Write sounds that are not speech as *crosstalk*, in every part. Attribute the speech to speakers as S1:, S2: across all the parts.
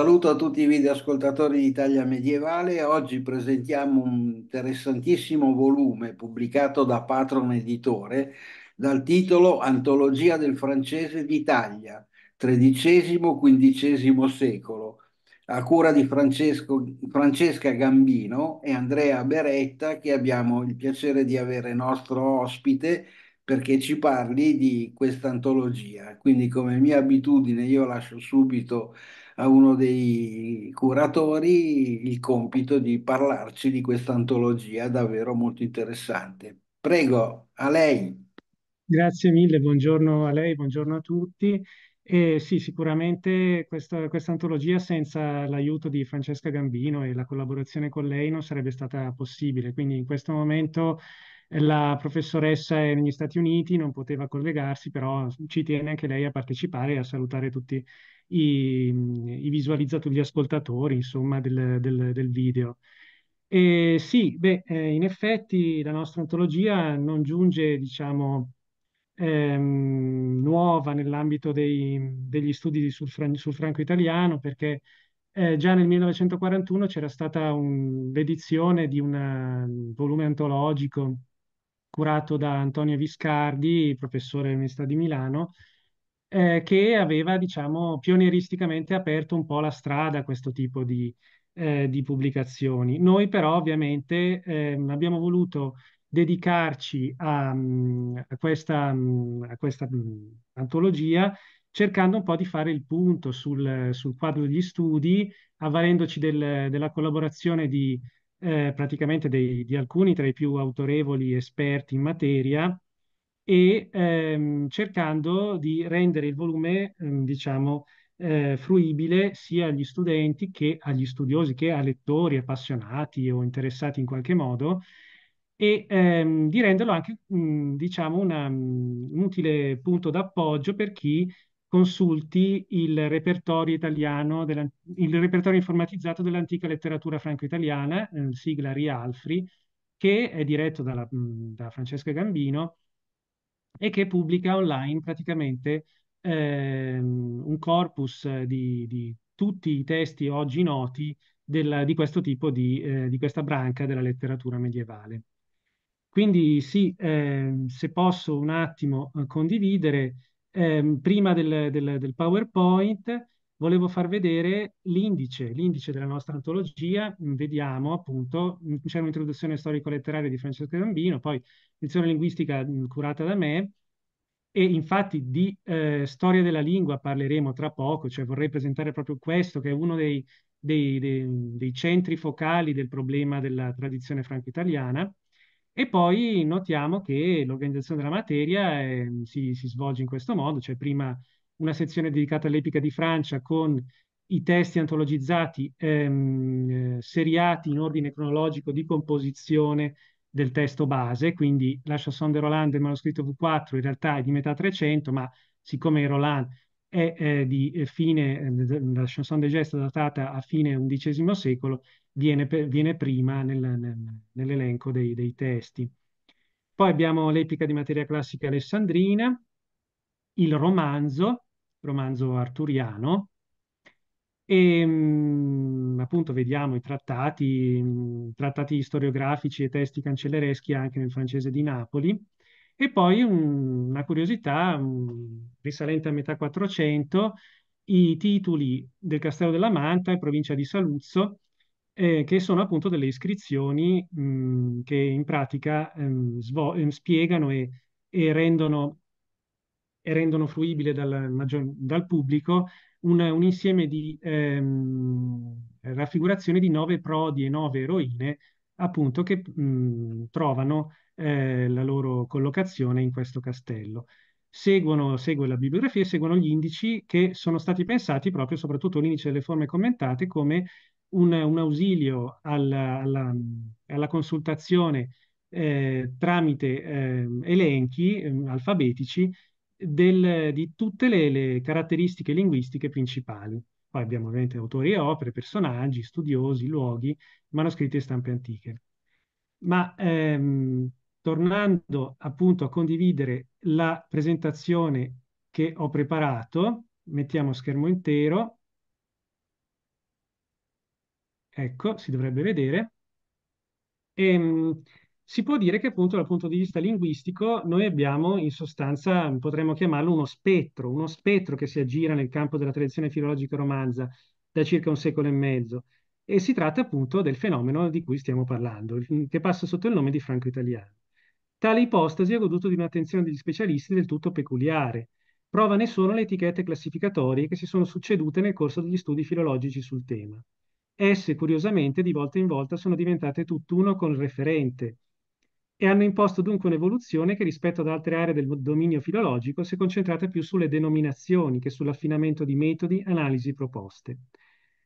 S1: saluto a tutti i videoascoltatori di Italia Medievale. Oggi presentiamo un interessantissimo volume pubblicato da Patron Editore dal titolo Antologia del francese d'Italia, XIII-XV secolo, a cura di Francesco, Francesca Gambino e Andrea Beretta che abbiamo il piacere di avere nostro ospite perché ci parli di questa antologia. Quindi come mia abitudine io lascio subito a uno dei curatori il compito di parlarci di questa antologia davvero molto interessante. Prego, a lei.
S2: Grazie mille, buongiorno a lei, buongiorno a tutti. Eh, sì, sicuramente questa, questa antologia senza l'aiuto di Francesca Gambino e la collaborazione con lei non sarebbe stata possibile, quindi in questo momento la professoressa è negli Stati Uniti, non poteva collegarsi, però ci tiene anche lei a partecipare e a salutare tutti i, i visualizzatori, gli ascoltatori, insomma, del, del, del video. E sì, beh, eh, in effetti la nostra antologia non giunge, diciamo, ehm, nuova nell'ambito degli studi sul, fran sul franco-italiano, perché eh, già nel 1941 c'era stata l'edizione di un volume antologico curato da Antonio Viscardi, professore dell'Università di Milano, eh, che aveva, diciamo, pionieristicamente aperto un po' la strada a questo tipo di, eh, di pubblicazioni. Noi però ovviamente eh, abbiamo voluto dedicarci a, mm, a questa, mm, a questa mm, antologia cercando un po' di fare il punto sul, sul quadro degli studi, avvalendoci del, della collaborazione di eh, praticamente dei, di alcuni tra i più autorevoli esperti in materia e ehm, cercando di rendere il volume, ehm, diciamo, eh, fruibile sia agli studenti che agli studiosi, che a lettori appassionati o interessati in qualche modo e ehm, di renderlo anche, mh, diciamo, una, un utile punto d'appoggio per chi consulti il repertorio italiano, della, il repertorio informatizzato dell'antica letteratura franco-italiana, eh, sigla Rialfri, che è diretto dalla, da Francesca Gambino e che pubblica online praticamente eh, un corpus di, di, tutti i testi oggi noti del, di questo tipo di, eh, di questa branca della letteratura medievale. Quindi sì, eh, se posso un attimo eh, condividere ehm, prima del, del, del, PowerPoint volevo far vedere l'indice, l'indice della nostra antologia, vediamo appunto, mm, c'è un'introduzione storico-letteraria di Francesco Gambino, poi lezione linguistica mm, curata da me, e infatti di eh, storia della lingua parleremo tra poco, cioè vorrei presentare proprio questo che è uno dei, dei, dei, dei centri focali del problema della tradizione franco-italiana e poi notiamo che l'organizzazione della materia eh, si, si, svolge in questo modo, cioè prima una sezione dedicata all'epica di Francia con i testi antologizzati ehm, eh, seriati in ordine cronologico di composizione del testo base, quindi La son de Roland del manoscritto V4 in realtà è di metà 300, ma siccome Roland è eh, di eh, fine, eh, la chanson de geste datata a fine XI secolo, viene, viene prima nel, nel, nell'elenco dei, dei, testi. Poi abbiamo l'epica di materia classica alessandrina, il romanzo, romanzo arturiano, e ehm, mh, appunto vediamo i trattati, mh, mm, trattati storiografici e testi cancellereschi anche nel francese di Napoli, e poi un, una curiosità risalente a metà 400, i titoli del Castello della Manta e provincia di Saluzzo, eh, che sono appunto delle iscrizioni mh, mm, che in pratica mh, ehm, ehm, spiegano e, e, rendono, e, rendono, fruibile dal, maggior, dal pubblico un, un, insieme di ehm, raffigurazioni di nove prodi e nove eroine appunto che mh, mhmm, trovano eh, la loro collocazione in questo castello. Seguono, segue la bibliografia e seguono gli indici che sono stati pensati proprio, soprattutto l'indice delle forme commentate, come un, un ausilio alla, alla, alla consultazione eh, tramite eh, elenchi ehm, alfabetici del, di tutte le, le caratteristiche linguistiche principali. Poi abbiamo ovviamente autori e opere, personaggi, studiosi, luoghi, manoscritti e stampe antiche. Ma ehm, tornando appunto a condividere la presentazione che ho preparato, mettiamo schermo intero. Ecco, si dovrebbe vedere. E, ehm, si può dire che appunto dal punto di vista linguistico noi abbiamo in sostanza, potremmo chiamarlo uno spettro, uno spettro che si aggira nel campo della tradizione filologica romanza da circa un secolo e mezzo e si tratta appunto del fenomeno di cui stiamo parlando, mm, che passa sotto il nome di franco italiano. Tale ipostasi ha goduto di un'attenzione degli specialisti del tutto peculiare. Prova ne sono le etichette classificatorie che si sono succedute nel corso degli studi filologici sul tema. Esse, curiosamente, di volta in volta sono diventate tutt'uno con il referente, e hanno imposto dunque un'evoluzione che rispetto ad altre aree del dominio filologico si è concentrata più sulle denominazioni che sull'affinamento di metodi, analisi proposte.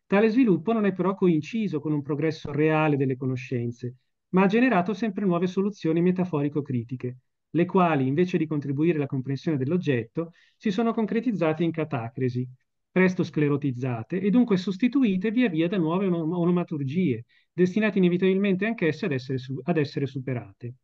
S2: Tale sviluppo non è però coinciso con un progresso reale delle conoscenze, ma ha generato sempre nuove soluzioni metaforico-critiche, le quali, invece di contribuire alla comprensione dell'oggetto, si sono concretizzate in catacresi, presto sclerotizzate e dunque sostituite via via da nuove onomaturgie destinate inevitabilmente anch'esse ad essere, su- ad essere superate.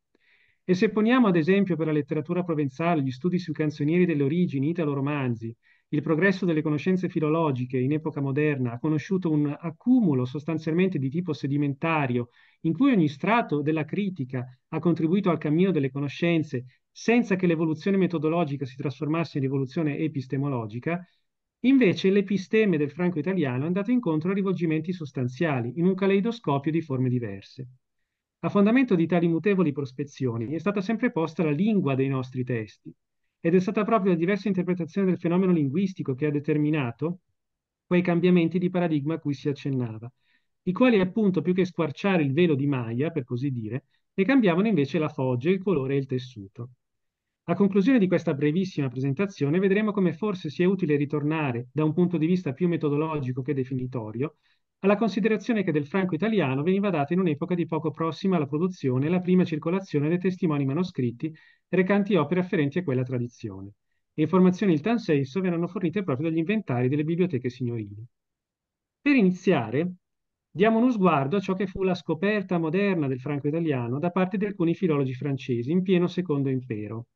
S2: E se poniamo ad esempio per la letteratura provenzale gli studi sui canzonieri delle origini, italo-romanzi, il progresso delle conoscenze filologiche in epoca moderna ha conosciuto un accumulo sostanzialmente di tipo sedimentario, in cui ogni strato della critica ha contribuito al cammino delle conoscenze senza che l'evoluzione metodologica si trasformasse in rivoluzione epistemologica, Invece l'episteme del franco italiano è andato incontro a rivolgimenti sostanziali, in un caleidoscopio di forme diverse. A fondamento di tali mutevoli prospezioni è stata sempre posta la lingua dei nostri testi, ed è stata proprio la diversa interpretazione del fenomeno linguistico che ha determinato quei cambiamenti di paradigma a cui si accennava, i quali appunto più che squarciare il velo di Maya, per così dire, ne cambiavano invece la foggia, il colore e il tessuto. A conclusione di questa brevissima presentazione vedremo come forse sia utile ritornare, da un punto di vista più metodologico che definitorio, alla considerazione che del franco italiano veniva data in un'epoca di poco prossima alla produzione e alla prima circolazione dei testimoni manoscritti recanti opere afferenti a quella tradizione. Le informazioni il tan senso verranno fornite proprio dagli inventari delle biblioteche signorili. Per iniziare, diamo uno sguardo a ciò che fu la scoperta moderna del franco italiano da parte di alcuni filologi francesi in pieno secondo impero.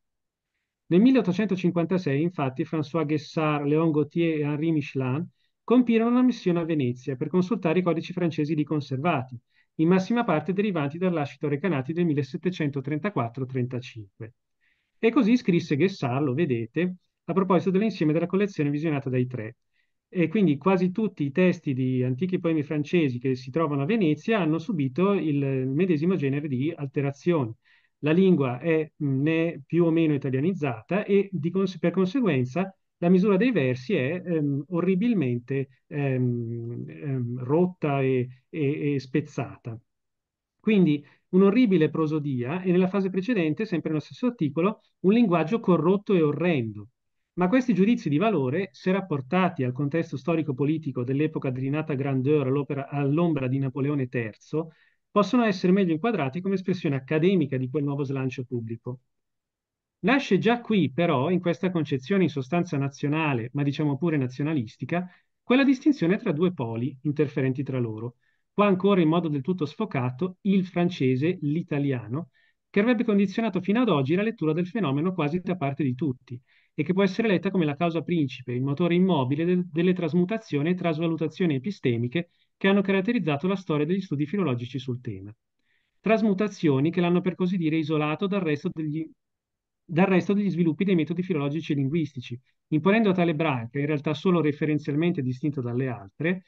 S2: Nel 1856, infatti, François Guessard, Léon Gauthier e Henri Michelin compirono una missione a Venezia per consultare i codici francesi di conservati, in massima parte derivanti dal lascito Recanati del 1734-35. E così scrisse Guessard, lo vedete, a proposito dell'insieme della collezione visionata dai tre. E quindi quasi tutti i testi di antichi poemi francesi che si trovano a Venezia hanno subito il medesimo genere di alterazioni, la lingua è né più o meno italianizzata e cons- per conseguenza la misura dei versi è ehm, orribilmente ehm, ehm, rotta e, e, e, spezzata. Quindi un'orribile prosodia e nella fase precedente, sempre nello stesso articolo, un linguaggio corrotto e orrendo. Ma questi giudizi di valore, se rapportati al contesto storico-politico dell'epoca di Rinata grandeur all'ombra di Napoleone III, possono essere meglio inquadrati come espressione accademica di quel nuovo slancio pubblico. Nasce già qui, però, in questa concezione in sostanza nazionale, ma diciamo pure nazionalistica, quella distinzione tra due poli interferenti tra loro, qua ancora in modo del tutto sfocato il francese, l'italiano, che avrebbe condizionato fino ad oggi la lettura del fenomeno quasi da parte di tutti e che può essere letta come la causa principe, il motore immobile de- delle trasmutazioni e trasvalutazioni epistemiche che hanno caratterizzato la storia degli studi filologici sul tema. Trasmutazioni che l'hanno per così dire isolato dal resto degli, dal resto degli sviluppi dei metodi filologici e linguistici, imponendo a tale branca, in realtà solo referenzialmente distinta dalle altre,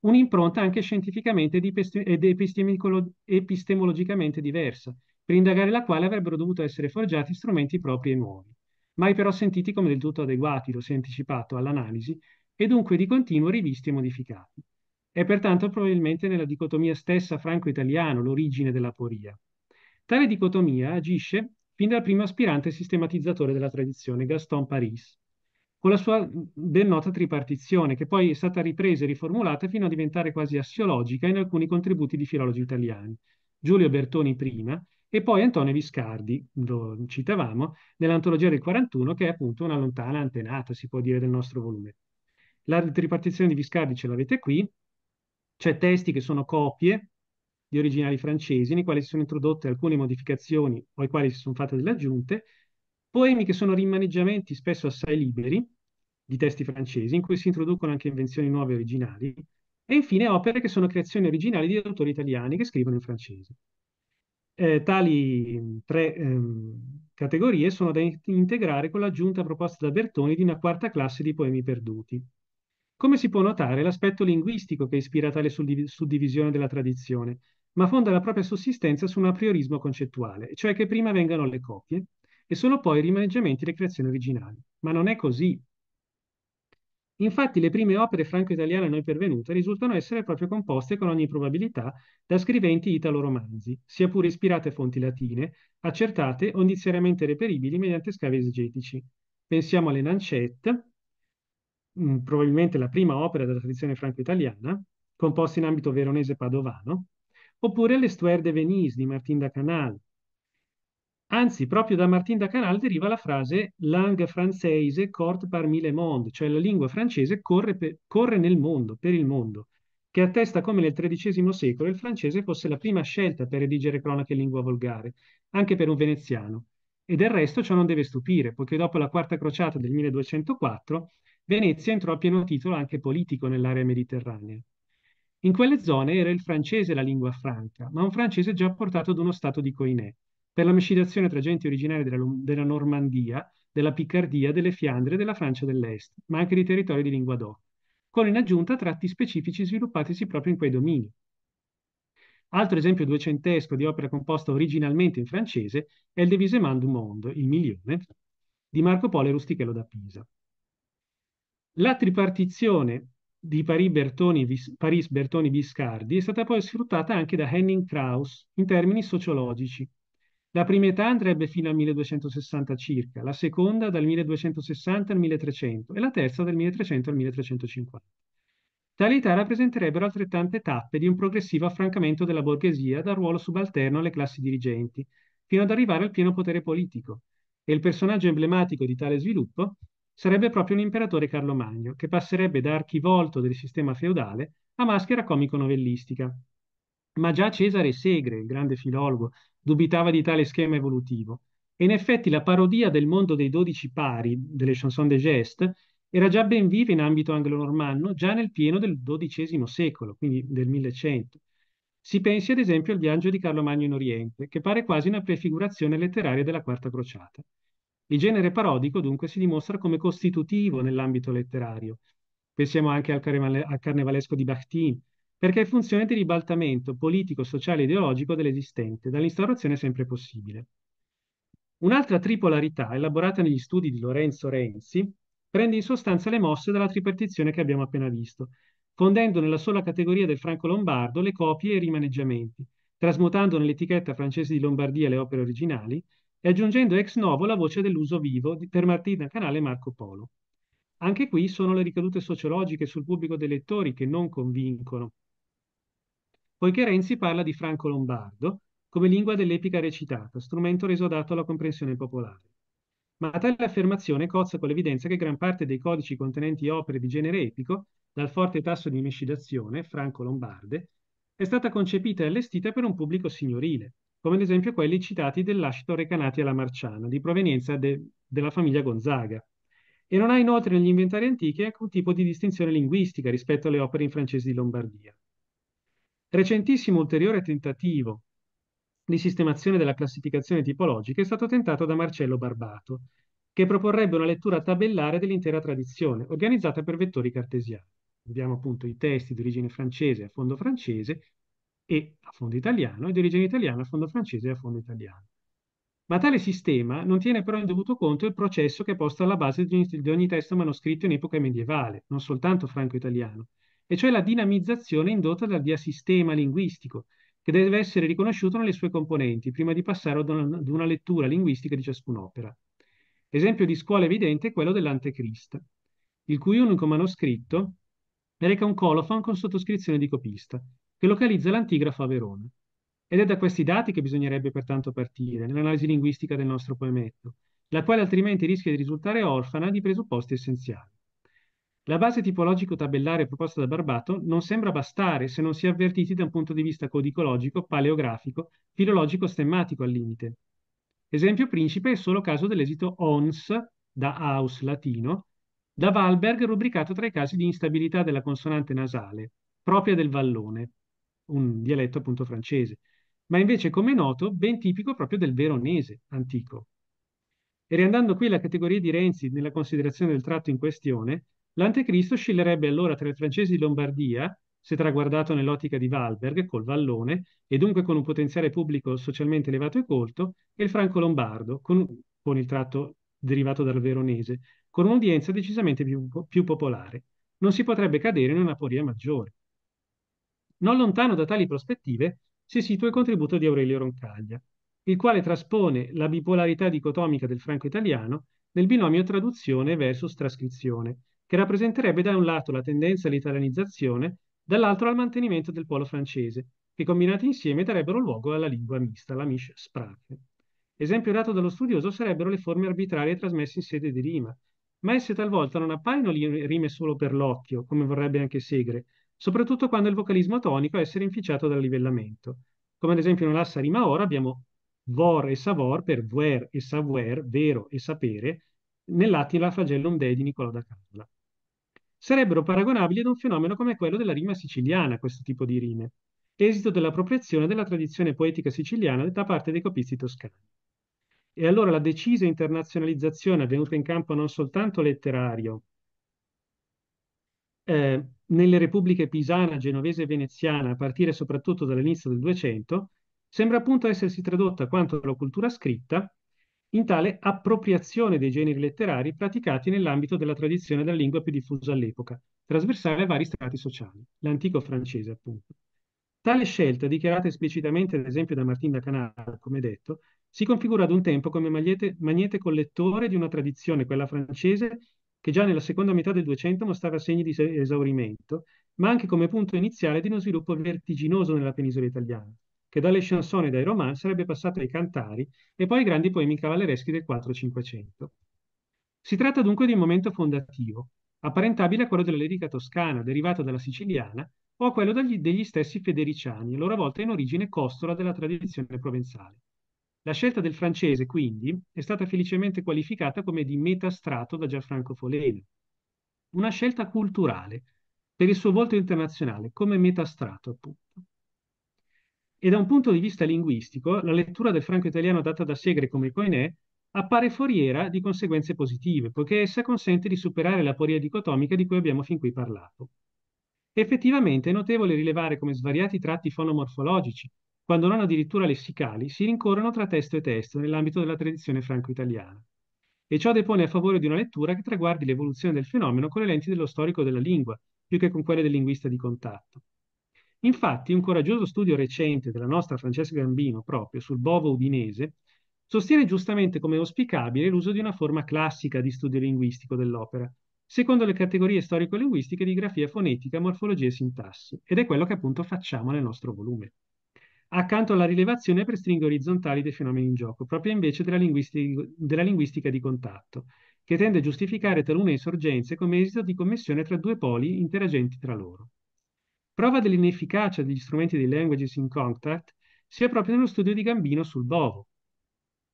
S2: un'impronta anche scientificamente ed epistemologicamente diversa, per indagare la quale avrebbero dovuto essere forgiati strumenti propri e nuovi, mai però sentiti come del tutto adeguati, lo si è anticipato, all'analisi, e dunque di continuo rivisti e modificati. È pertanto probabilmente nella dicotomia stessa franco-italiano l'origine dell'aporia. Tale dicotomia agisce fin dal primo aspirante sistematizzatore della tradizione, Gaston Paris, con la sua ben nota tripartizione, che poi è stata ripresa e riformulata fino a diventare quasi assiologica in alcuni contributi di filologi italiani. Giulio Bertoni prima e poi Antonio Viscardi, lo citavamo, nell'antologia del 41, che è appunto una lontana antenata, si può dire, del nostro volume. La tripartizione di Viscardi ce l'avete qui, cioè testi che sono copie di originali francesi, nei quali si sono introdotte alcune modificazioni o ai quali si sono fatte delle aggiunte, poemi che sono rimaneggiamenti spesso assai liberi di testi francesi, in cui si introducono anche invenzioni nuove e originali, e infine opere che sono creazioni originali di autori italiani che scrivono in francese. Eh, tali mm, tre ehm, categorie sono da integrare con l'aggiunta proposta da Bertoni di una quarta classe di poemi perduti, come si può notare, l'aspetto linguistico che ispira tale suddivisione della tradizione, ma fonda la propria sussistenza su un apriorismo concettuale, cioè che prima vengano le copie e sono poi i rimaneggiamenti e le creazioni originali. Ma non è così. Infatti le prime opere franco-italiane a noi pervenute risultano essere proprio composte con ogni probabilità da scriventi italo-romanzi, sia pure ispirate a fonti latine, accertate o indiziariamente reperibili mediante scavi esegetici. Pensiamo alle Nancette, mh, mm, probabilmente la prima opera della tradizione franco-italiana, composta in ambito veronese-padovano, oppure l'Estuaire de Venise di Martin da Canal. Anzi, proprio da Martin da Canal deriva la frase langue française corte parmi le monde, cioè la lingua francese corre, per, corre nel mondo, per il mondo, che attesta come nel XIII secolo il francese fosse la prima scelta per redigere cronache in lingua volgare, anche per un veneziano. E del resto ciò non deve stupire, poiché dopo la Quarta Crociata del 1204 Venezia entrò a pieno titolo anche politico nell'area mediterranea. In quelle zone era il francese la lingua franca, ma un francese già portato ad uno stato di Coinè, per la miscidazione tra genti originari della, della Normandia, della Piccardia, delle Fiandre e della Francia dell'Est, ma anche di territori di lingua d'O, con in aggiunta tratti specifici sviluppatisi proprio in quei domini. Altro esempio duecentesco di opera composta originalmente in francese è il Devisement du Monde, il milione, di Marco Polo e Rustichello da Pisa. La tripartizione di paris bertoni biscardi è stata poi sfruttata anche da Henning Krauss in termini sociologici. La prima età andrebbe fino al 1260 circa, la seconda dal 1260 al 1300 e la terza dal 1300 al 1350. Tali età rappresenterebbero altrettante tappe di un progressivo affrancamento della borghesia dal ruolo subalterno alle classi dirigenti, fino ad arrivare al pieno potere politico, e il personaggio emblematico di tale sviluppo sarebbe proprio l'imperatore Carlo Magno, che passerebbe da archivolto del sistema feudale a maschera comico-novellistica. Ma già Cesare Segre, il grande filologo, dubitava di tale schema evolutivo, e in effetti la parodia del mondo dei dodici pari, delle chanson de geste, era già ben viva in ambito anglo-normanno già nel pieno del XII secolo, quindi del 1100. Si pensi ad esempio al viaggio di Carlo Magno in Oriente, che pare quasi una prefigurazione letteraria della Quarta Crociata. Il genere parodico dunque si dimostra come costitutivo nell'ambito letterario. Pensiamo anche al, carnevale, al carnevalesco di Bakhtin, perché è funzione di ribaltamento politico, sociale e ideologico dell'esistente, dall'instaurazione sempre possibile. Un'altra tripolarità, elaborata negli studi di Lorenzo Renzi, prende in sostanza le mosse dalla tripartizione che abbiamo appena visto, fondendo nella sola categoria del franco-lombardo le copie e i rimaneggiamenti, trasmutando nell'etichetta francese di Lombardia le opere originali e aggiungendo ex novo la voce dell'uso vivo di, per Martina Canale e Marco Polo. Anche qui sono le ricadute sociologiche sul pubblico dei lettori che non convincono, poiché Renzi parla di Franco Lombardo come lingua dell'epica recitata, strumento reso adatto alla comprensione popolare. Ma tale affermazione cozza con l'evidenza che gran parte dei codici contenenti opere di genere epico, dal forte tasso di mescidazione, franco-lombarde, è stata concepita e allestita per un pubblico signorile, come ad esempio quelli citati dell'ascito recanati alla Marciana, di provenienza de- della famiglia Gonzaga. E non ha inoltre negli inventari antichi alcun tipo di distinzione linguistica rispetto alle opere in francese di Lombardia. Recentissimo ulteriore tentativo di sistemazione della classificazione tipologica è stato tentato da Marcello Barbato, che proporrebbe una lettura tabellare dell'intera tradizione, organizzata per vettori cartesiani. Abbiamo appunto i testi di origine francese a fondo francese e a fondo italiano e di origine italiana a fondo francese e a fondo italiano. Ma tale sistema non tiene però in dovuto conto il processo che è posto alla base di ogni, di ogni testo manoscritto in epoca medievale, non soltanto franco-italiano, e cioè la dinamizzazione indotta dal diasistema linguistico, che deve essere riconosciuto nelle sue componenti prima di passare ad una, ad una lettura linguistica di ciascun'opera. Esempio di scuola evidente è quello dell'Antecrista, il cui unico manoscritto reca un colofon con sottoscrizione di copista, che localizza l'antigrafo a Verona. Ed è da questi dati che bisognerebbe pertanto partire nell'analisi linguistica del nostro poemetto, la quale altrimenti rischia di risultare orfana di presupposti essenziali. La base tipologico-tabellare proposta da Barbato non sembra bastare se non si è avvertiti da un punto di vista codicologico, paleografico, filologico-stemmatico al limite. Esempio principe è il solo caso dell'esito ONS, da aus latino, da Valberg rubricato tra i casi di instabilità della consonante nasale, propria del vallone, un dialetto appunto francese, ma invece come noto ben tipico proprio del veronese antico. E riandando qui la categoria di Renzi nella considerazione del tratto in questione, l'antecristo oscillerebbe allora tra il francese di Lombardia, se traguardato nell'ottica di Valberg col vallone e dunque con un potenziale pubblico socialmente elevato e colto, e il franco-lombardo con, con il tratto derivato dal veronese, con un'udienza decisamente più, più popolare. Non si potrebbe cadere in una poria maggiore. Non lontano da tali prospettive si situa il contributo di Aurelio Roncaglia, il quale traspone la bipolarità dicotomica del franco-italiano nel binomio traduzione versus trascrizione, che rappresenterebbe da un lato la tendenza all'italianizzazione, dall'altro al mantenimento del polo francese, che combinati insieme darebbero luogo alla lingua mista, la Mish sprache Esempio dato dallo studioso sarebbero le forme arbitrarie trasmesse in sede di rima, ma esse talvolta non appaiono rime solo per l'occhio, come vorrebbe anche Segre, soprattutto quando il vocalismo tonico è essere inficiato dal livellamento. Come ad esempio nella rima ora abbiamo vor e savor per ver e savoir, vero e sapere, nell'Attila Flagellum Dei di Niccolò da Carla. Sarebbero paragonabili ad un fenomeno come quello della rima siciliana, questo tipo di rime, esito dell'appropriazione della tradizione poetica siciliana da parte dei copisti toscani. E allora la decisa internazionalizzazione avvenuta in campo non soltanto letterario, eh, nelle repubbliche pisana, genovese e veneziana, a partire soprattutto dall'inizio del 200, sembra appunto essersi tradotta quanto alla cultura scritta in tale appropriazione dei generi letterari praticati nell'ambito della tradizione della lingua più diffusa all'epoca, trasversale a vari strati sociali, l'antico francese appunto. Tale scelta, dichiarata esplicitamente ad esempio da Martin da Canale, come detto, si configura ad un tempo come magnete, magnete collettore di una tradizione, quella francese, che già nella seconda metà del 200 mostrava segni di esaurimento, ma anche come punto iniziale di uno sviluppo vertiginoso nella penisola italiana, che dalle chanson e dai roman sarebbe passato ai cantari e poi ai grandi poemi cavallereschi del 4-500. Si tratta dunque di un momento fondativo, apparentabile a quello della lirica toscana, derivata dalla siciliana, o a quello degli, degli stessi federiciani, a loro volta in origine costola della tradizione provenzale. La scelta del francese, quindi, è stata felicemente qualificata come di metastrato da Gianfranco Foleno. Una scelta culturale, per il suo volto internazionale, come metastrato, appunto. E da un punto di vista linguistico, la lettura del franco-italiano data da Segre come Coinè appare foriera di conseguenze positive, poiché essa consente di superare la poria dicotomica di cui abbiamo fin qui parlato. Effettivamente è notevole rilevare come svariati tratti fonomorfologici, quando non addirittura lessicali, si rincorrono tra testo e testo nell'ambito della tradizione franco-italiana. E ciò depone a favore di una lettura che traguardi l'evoluzione del fenomeno con le lenti dello storico della lingua, più che con quelle del linguista di contatto. Infatti, un coraggioso studio recente della nostra Francesca Gambino, proprio sul bovo udinese, sostiene giustamente come auspicabile l'uso di una forma classica di studio linguistico dell'opera, secondo le categorie storico-linguistiche di grafia fonetica, morfologia e sintassi, ed è quello che appunto facciamo nel nostro volume accanto alla rilevazione per stringhe orizzontali dei fenomeni in gioco, proprio invece della, linguisti- della linguistica di contatto, che tende a giustificare talune insorgenze come esito di commissione tra due poli interagenti tra loro. Prova dell'inefficacia degli strumenti dei Languages in Contact si è proprio nello studio di Gambino sul Bovo,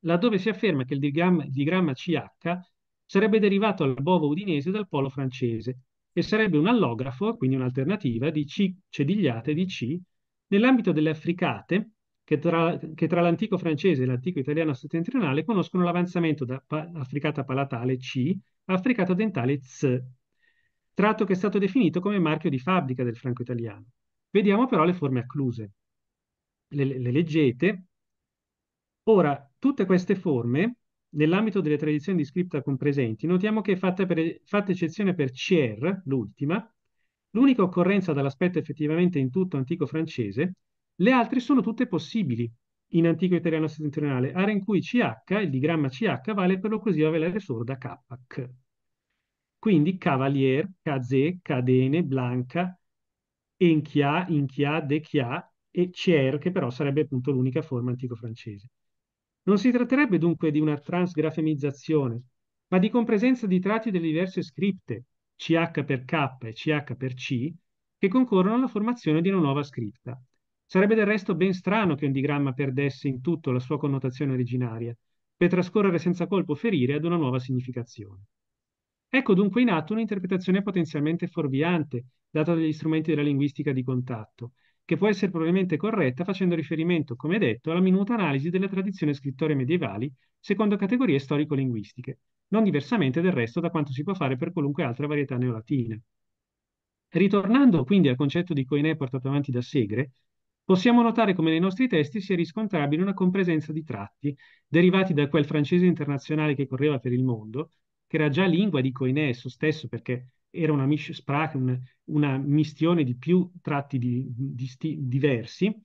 S2: laddove si afferma che il digramma, digramma CH sarebbe derivato al Bovo udinese dal polo francese e sarebbe un allografo, quindi un'alternativa, di C cedigliate di C nell'ambito delle Africate, che tra, che tra, l'antico francese e l'antico italiano settentrionale conoscono l'avanzamento da pa- affricata palatale C a affricata dentale Z, tratto che è stato definito come marchio di fabbrica del franco-italiano. Vediamo però le forme accluse. Le, le leggete. Ora, tutte queste forme, nell'ambito delle tradizioni di scritta compresenti, notiamo che fatta, per, fatta eccezione per CR, l'ultima, l'unica occorrenza dall'aspetto effettivamente in tutto antico francese, le altre sono tutte possibili in antico italiano settentrionale, area in cui CH, il digramma CH, vale per l'occlusiva velare sorda K. Quindi cavalier, kazè, cadene, blanca, enchia, inchia, dechia e cier, che però sarebbe appunto l'unica forma antico francese. Non si tratterebbe dunque di una transgrafemizzazione, ma di compresenza di tratti delle diverse scritte, CH per K e CH per C, che concorrono alla formazione di una nuova scritta. Sarebbe del resto ben strano che un digramma perdesse in tutto la sua connotazione originaria, per trascorrere senza colpo ferire ad una nuova significazione. Ecco dunque in atto un'interpretazione potenzialmente fuorviante data dagli strumenti della linguistica di contatto, che può essere probabilmente corretta facendo riferimento, come detto, alla minuta analisi delle tradizioni scrittorie medievali secondo categorie storico-linguistiche, non diversamente del resto da quanto si può fare per qualunque altra varietà neolatina. Ritornando quindi al concetto di coinè portato avanti da Segre, possiamo notare come nei nostri testi sia riscontrabile una compresenza di tratti derivati da quel francese internazionale che correva per il mondo, che era già lingua di coinè esso stesso perché era una mishsprach, un, una mistione di più tratti di, di diversi,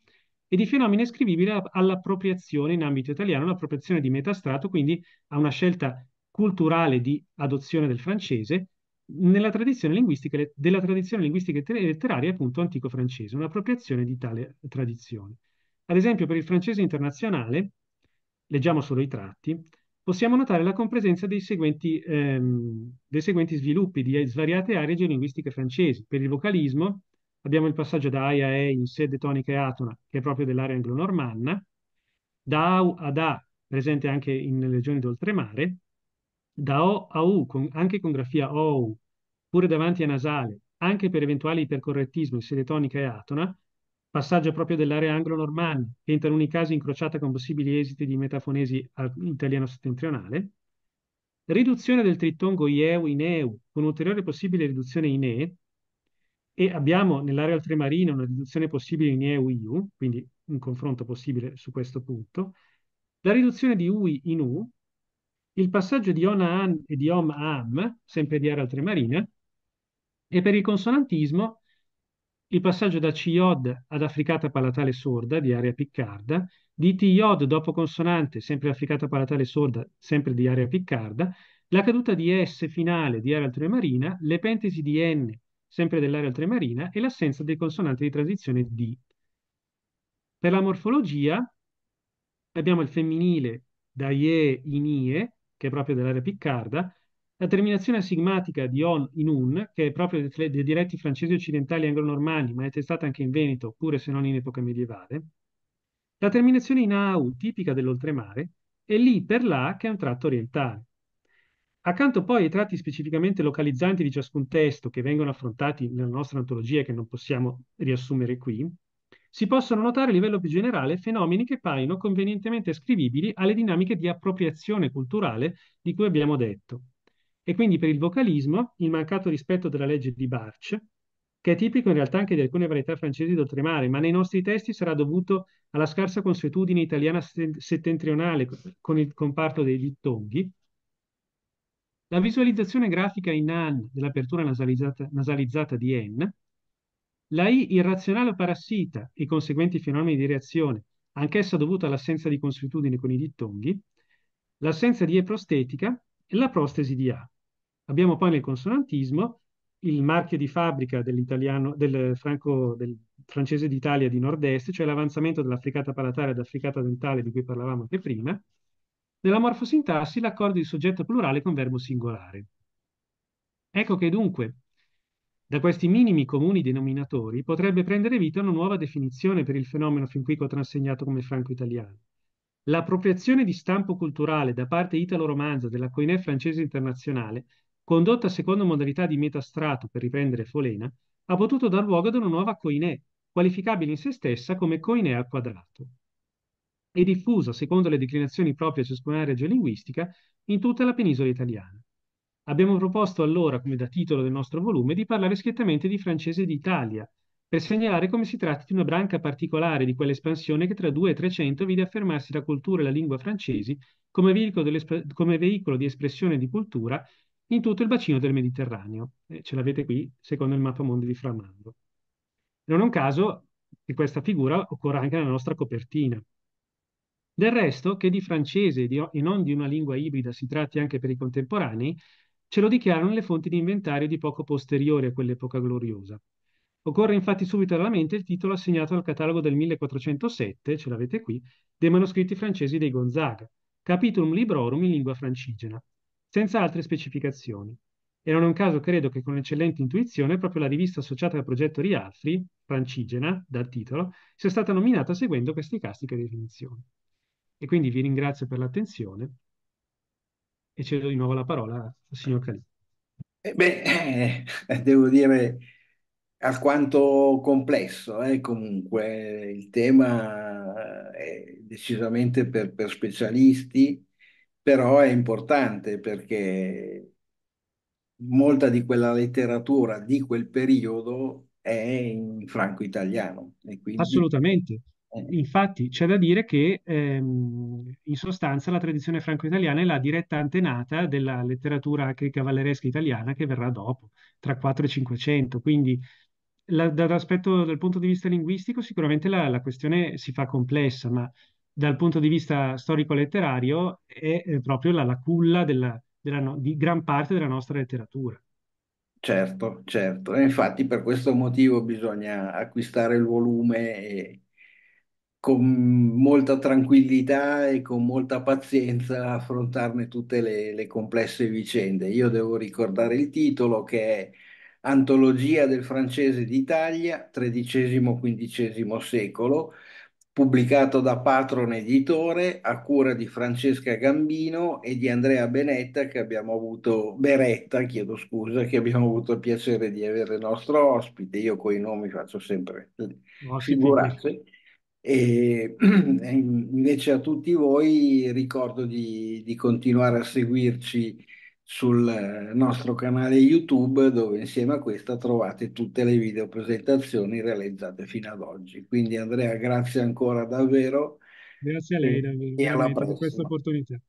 S2: e di fenomeni ascrivibili all'appropriazione in ambito italiano, un'appropriazione di metastrato, quindi a una scelta culturale di adozione del francese nella tradizione linguistica, della tradizione linguistica e letteraria appunto antico-francese, un'appropriazione di tale tradizione. Ad esempio per il francese internazionale, leggiamo solo i tratti, possiamo notare la compresenza dei seguenti, ehm, dei seguenti sviluppi di svariate aree geolinguistiche francesi. Per il vocalismo abbiamo il passaggio da ai a e in sede tonica e atona, che è proprio dell'area anglo-normanna, da au ad a, presente anche in, nelle regioni d'oltremare, da O a U, con, anche con grafia OU, pure davanti a nasale, anche per eventuali ipercorrettismo in sede tonica e atona, passaggio proprio dell'area anglo-normanna e in taluni casi incrociata con possibili esiti di metafonesi italiano settentrionale, riduzione del tritongo IEU in EU con ulteriore possibile riduzione in E, e abbiamo nell'area oltremarina una riduzione possibile in EU-IU, quindi un confronto possibile su questo punto, la riduzione di UI in U, il passaggio di Onaan e di Om Am, sempre di Ara Tremarina, e per il consonantismo il passaggio da Ciod ad affricata palatale sorda di area piccarda, di Tiod dopo consonante, sempre affricata palatale sorda, sempre di area piccarda, la caduta di S finale di area tremarina, le pentesi di N, sempre dell'area tremarina, e l'assenza dei consonanti di transizione D. Per la morfologia abbiamo il femminile da IE in IE, che è proprio dell'area piccarda, la terminazione asigmatica di on in un, che è proprio dei, dei dialetti francesi occidentali anglo-normanni, ma è testata anche in Veneto, pure se non in epoca medievale, la terminazione in AU, tipica dell'oltremare, e lì per là che è un tratto orientale. Accanto poi ai tratti specificamente localizzanti di ciascun testo che vengono affrontati nella nostra antologia che non possiamo riassumere qui, si possono notare a livello più generale fenomeni che paiono convenientemente ascrivibili alle dinamiche di appropriazione culturale di cui abbiamo detto. E quindi per il vocalismo il mancato rispetto della legge di Barch, che è tipico in realtà anche di alcune varietà francesi d'oltremare, ma nei nostri testi sarà dovuto alla scarsa consuetudine italiana settentrionale con il comparto dei dittonghi, la visualizzazione grafica in N dell'apertura nasalizzata, nasalizzata di N, la I irrazionale o parassita e i conseguenti fenomeni di reazione, anch'essa dovuta all'assenza di consuetudine con i dittonghi, l'assenza di E prostetica e la prostesi di A. Abbiamo poi nel consonantismo il marchio di fabbrica dell'italiano, del, franco, del francese d'Italia di nord-est, cioè l'avanzamento dell'affricata palatare ed affricata dentale di cui parlavamo anche prima, nella morfosintassi l'accordo di soggetto plurale con verbo singolare. Ecco che dunque da questi minimi comuni denominatori potrebbe prendere vita una nuova definizione per il fenomeno fin qui contrassegnato come franco-italiano. L'appropriazione di stampo culturale da parte italo-romanza della Coinè francese internazionale, condotta secondo modalità di metastrato per riprendere Folena, ha potuto dar luogo ad una nuova Coinè, qualificabile in se stessa come Coinè al quadrato, e diffusa secondo le declinazioni proprie a ciascuna area geolinguistica in tutta la penisola italiana. Abbiamo proposto allora, come da titolo del nostro volume, di parlare schiettamente di francese d'Italia, per segnalare come si tratti di una branca particolare di quell'espansione che tra 2 e 300 vide affermarsi la cultura e la lingua francesi come veicolo, come veicolo di espressione di cultura in tutto il bacino del Mediterraneo. E ce l'avete qui, secondo il mappamondo di Framando. Non è un caso che questa figura occorra anche nella nostra copertina. Del resto, che di francese e non di una lingua ibrida si tratti anche per i contemporanei, ce lo dichiarano le fonti di inventario di poco posteriori a quell'epoca gloriosa. Occorre infatti subito alla mente il titolo assegnato al catalogo del 1407, ce l'avete qui, dei manoscritti francesi dei Gonzaga, Capitulum Librorum in lingua francigena, senza altre specificazioni. E non è un caso, credo, che con eccellente intuizione proprio la rivista associata al progetto Rialfri, francigena, dal titolo, sia stata nominata seguendo queste castiche definizioni. E quindi vi ringrazio per l'attenzione e cedo di nuovo la parola al signor Calì.
S1: Eh, beh, eh, eh, devo dire alquanto complesso, eh, comunque il tema eh, è decisamente per, per specialisti, però è importante perché molta di quella letteratura di quel periodo è in franco italiano. E Quindi... Assolutamente,
S2: eh. Infatti c'è da dire che ehm, in sostanza la tradizione franco-italiana è la diretta antenata della letteratura cavalleresca italiana che verrà dopo, tra 4 e 500. Quindi la, da, dal punto di vista linguistico sicuramente la, la, questione si fa complessa, ma dal punto di vista storico-letterario è, è proprio la, la culla della, della di gran parte della nostra letteratura.
S1: Certo, certo. E infatti per questo motivo bisogna acquistare il volume e con molta tranquillità e con molta pazienza affrontarne tutte le, le complesse vicende. Io devo ricordare il titolo che è Antologia del francese d'Italia, XIII-XV secolo, pubblicato da Patron Editore a cura di Francesca Gambino e di Andrea Benetta che abbiamo avuto Beretta, chiedo scusa, che abbiamo avuto il piacere di avere il nostro ospite. Io coi nomi faccio sempre no, figurarsi. *clears throat* E invece a tutti voi ricordo di, di continuare a seguirci sul eh, nostro canale YouTube dove insieme a questa trovate tutte le video presentazioni realizzate fino ad oggi. Quindi Andrea, grazie ancora davvero.
S2: Grazie a lei davvero, e alla prossima.
S1: per questa opportunità.